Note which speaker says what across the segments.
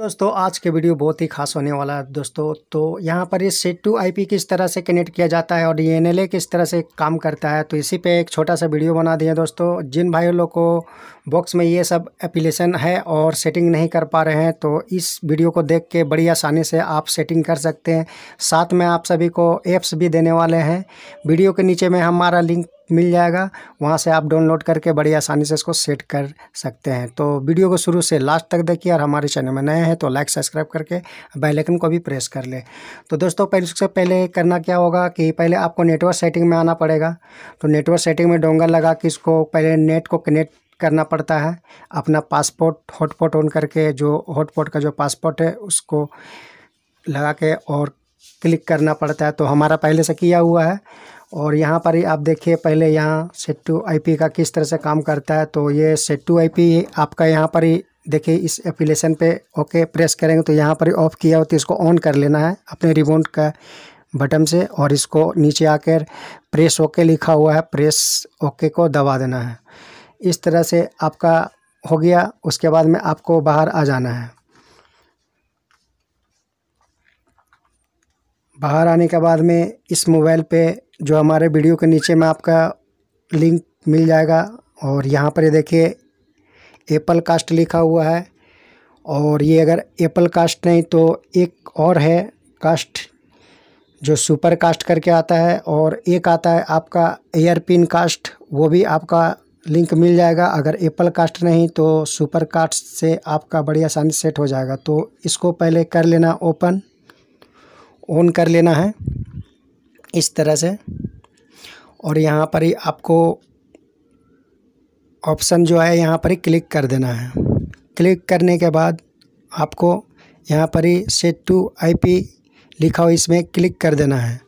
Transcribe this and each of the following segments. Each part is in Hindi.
Speaker 1: दोस्तों आज के वीडियो बहुत ही खास होने वाला है दोस्तों तो यहाँ पर ये सेट टू आईपी किस तरह से कनेक्ट किया जाता है और ये किस तरह से काम करता है तो इसी पे एक छोटा सा वीडियो बना दिया दोस्तों जिन भाइयों लोग को बॉक्स में ये सब एप्लीकेशन है और सेटिंग नहीं कर पा रहे हैं तो इस वीडियो को देख के बड़ी आसानी से आप सेटिंग कर सकते हैं साथ में आप सभी को ऐप्स भी देने वाले हैं वीडियो के नीचे में हमारा लिंक मिल जाएगा वहाँ से आप डाउनलोड करके बड़ी आसानी से इसको सेट कर सकते हैं तो वीडियो को शुरू से लास्ट तक देखिए और हमारे चैनल में नए हैं तो लाइक सब्सक्राइब करके बेलाइकन को भी प्रेस कर ले तो दोस्तों पहले सबसे पहले करना क्या होगा कि पहले आपको नेटवर्क सेटिंग में आना पड़ेगा तो नेटवर्क सेटिंग में डोंगल लगा कि इसको पहले नेट को कनेक्ट करना पड़ता है अपना पासपोर्ट हॉटपॉट ऑन करके जो हॉटपॉट का जो पासपोर्ट है उसको लगा के और क्लिक करना पड़ता है तो हमारा पहले से किया हुआ है और यहाँ पर आप देखिए पहले यहाँ सेट टू आईपी का किस तरह से काम करता है तो ये सेट टू आईपी आपका यहाँ पर ही देखिए इस एप्लीकेशन पे ओके प्रेस करेंगे तो यहाँ पर ऑफ किया हो तो इसको ऑन कर लेना है अपने रिमोट का बटन से और इसको नीचे आकर प्रेस ओके लिखा हुआ है प्रेस ओके को दबा देना है इस तरह से आपका हो गया उसके बाद में आपको बाहर आ जाना है बाहर आने के बाद में इस मोबाइल पे जो हमारे वीडियो के नीचे में आपका लिंक मिल जाएगा और यहाँ पर ये देखिए एप्पल कास्ट लिखा हुआ है और ये अगर एप्पल कास्ट नहीं तो एक और है कास्ट जो सुपर कास्ट करके आता है और एक आता है आपका एयरपिन कास्ट वो भी आपका लिंक मिल जाएगा अगर एप्पल कास्ट नहीं तो सुपर कास्ट से आपका बड़ी आसानी सेट हो जाएगा तो इसको पहले कर लेना ओपन ऑन कर लेना है इस तरह से और यहाँ पर ही आपको ऑप्शन जो है यहाँ पर ही क्लिक कर देना है क्लिक करने के बाद आपको यहाँ पर ही सेट टू आईपी लिखा हो इसमें क्लिक कर देना है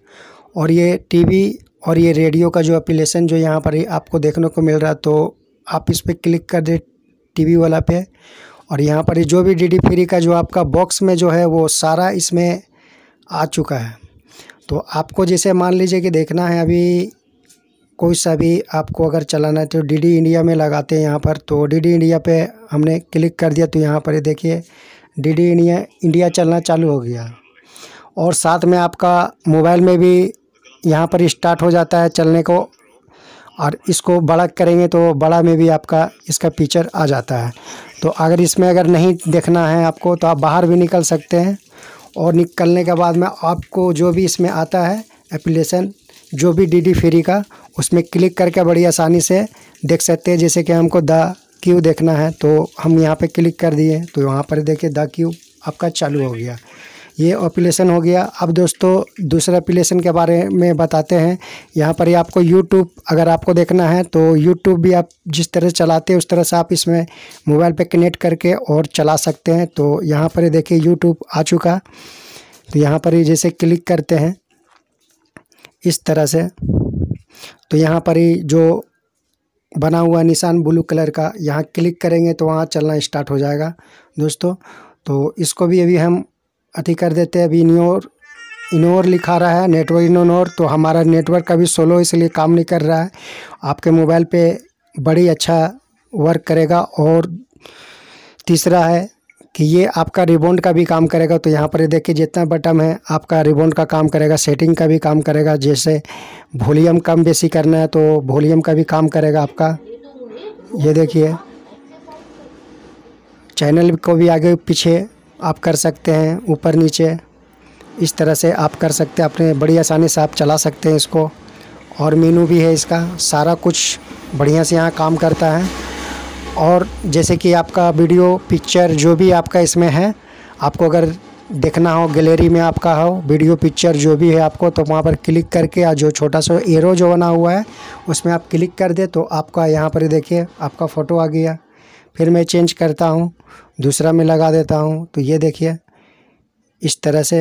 Speaker 1: और ये टीवी और ये रेडियो का जो एप्लीकेशन जो यहाँ पर ही आपको देखने को मिल रहा तो आप इस पर क्लिक कर दे टीवी वाला पे और यहाँ पर जो भी डीडी फ्री का जो आपका बॉक्स में जो है वो सारा इसमें आ चुका है तो आपको जैसे मान लीजिए कि देखना है अभी कोई सा भी आपको अगर चलाना है तो डी डी इंडिया में लगाते हैं यहाँ पर तो डी डी इंडिया पे हमने क्लिक कर दिया तो यहाँ पर ये देखिए डी डी इंडिया इंडिया चलना चालू हो गया और साथ में आपका मोबाइल में भी यहाँ पर स्टार्ट हो जाता है चलने को और इसको बड़ा करेंगे तो बड़ा में भी आपका इसका फीचर आ जाता है तो अगर इसमें अगर नहीं देखना है आपको तो आप बाहर भी निकल सकते हैं और निकलने के बाद में आपको जो भी इसमें आता है एप्लीकेशन जो भी डीडी फ्री का उसमें क्लिक करके बड़ी आसानी से देख सकते हैं जैसे कि हमको द क्यू देखना है तो हम यहाँ पे क्लिक कर दिए तो यहाँ पर देखिए द क्यू आपका चालू हो गया ये ऑपिलेशन हो गया अब दोस्तों दूसरे ऑपिलेशन के बारे में बताते हैं यहाँ पर ये आपको यूट्यूब अगर आपको देखना है तो यूट्यूब भी आप जिस तरह से चलाते हैं उस तरह से आप इसमें मोबाइल पे कनेक्ट करके और चला सकते हैं तो यहाँ पर ये देखिए यूट्यूब आ चुका तो यहाँ पर ही जैसे क्लिक करते हैं इस तरह से तो यहाँ पर ही जो बना हुआ निशान ब्लू कलर का यहाँ क्लिक करेंगे तो वहाँ चलना इस्टार्ट हो जाएगा दोस्तों तो इसको भी अभी हम अति कर देते हैं अभी इनोर इनोर लिखा रहा है नेटवर्क इनोनोर तो हमारा नेटवर्क अभी सोलो इसलिए काम नहीं कर रहा है आपके मोबाइल पे बड़ी अच्छा वर्क करेगा और तीसरा है कि ये आपका रिबोंड का भी काम करेगा तो यहाँ पर देखिए जितना बटन है आपका रिबोंड का काम करेगा सेटिंग का भी काम करेगा जैसे वॉल्यूम कम बेसी करना है तो वॉल्यूम का भी काम करेगा आपका ये देखिए चैनल को भी आगे पीछे आप कर सकते हैं ऊपर नीचे इस तरह से आप कर सकते हैं अपने बड़ी आसानी से आप चला सकते हैं इसको और मीनू भी है इसका सारा कुछ बढ़िया से यहाँ काम करता है और जैसे कि आपका वीडियो पिक्चर जो भी आपका इसमें है आपको अगर देखना हो गैलरी में आपका हो वीडियो पिक्चर जो भी है आपको तो वहाँ पर क्लिक करके या जो छोटा सा एरो जो बना हुआ है उसमें आप क्लिक कर दे तो आपका यहाँ पर देखिए आपका फ़ोटो आ गया फिर मैं चेंज करता हूँ दूसरा में लगा देता हूँ तो ये देखिए इस तरह से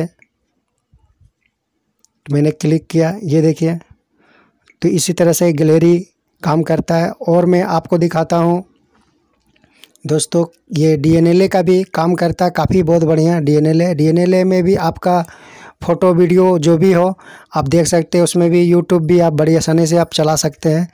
Speaker 1: मैंने क्लिक किया ये देखिए तो इसी तरह से गैलरी काम करता है और मैं आपको दिखाता हूँ दोस्तों ये डी का भी काम करता है काफ़ी बहुत बढ़िया डी एन एल में भी आपका फ़ोटो वीडियो जो भी हो आप देख सकते हैं उसमें भी यूट्यूब भी आप बड़ी आसानी से आप चला सकते हैं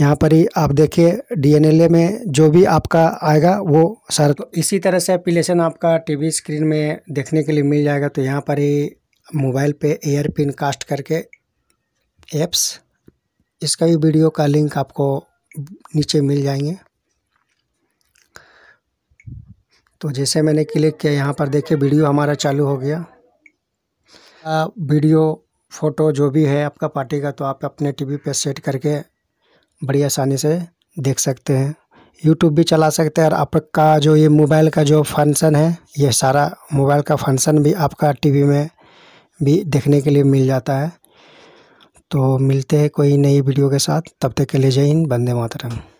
Speaker 1: यहाँ पर ही आप देखिए डीएनएलए में जो भी आपका आएगा वो सारा तो इसी तरह से एप्लीकेशन आपका टीवी स्क्रीन में देखने के लिए मिल जाएगा तो यहाँ पर ही मोबाइल पे एयर पिन कास्ट करके एप्स इसका भी वीडियो का लिंक आपको नीचे मिल जाएंगे तो जैसे मैंने क्लिक किया यहाँ पर देखिए वीडियो हमारा चालू हो गया आ, वीडियो फ़ोटो जो भी है आपका पार्टी का तो आप अपने टीवी पे सेट करके बड़ी आसानी से देख सकते हैं यूट्यूब भी चला सकते हैं और आपका जो ये मोबाइल का जो फंक्शन है ये सारा मोबाइल का फंक्शन भी आपका टीवी में भी देखने के लिए मिल जाता है तो मिलते हैं कोई नई वीडियो के साथ तब तक के लिए जय हिंद बंदे मातरम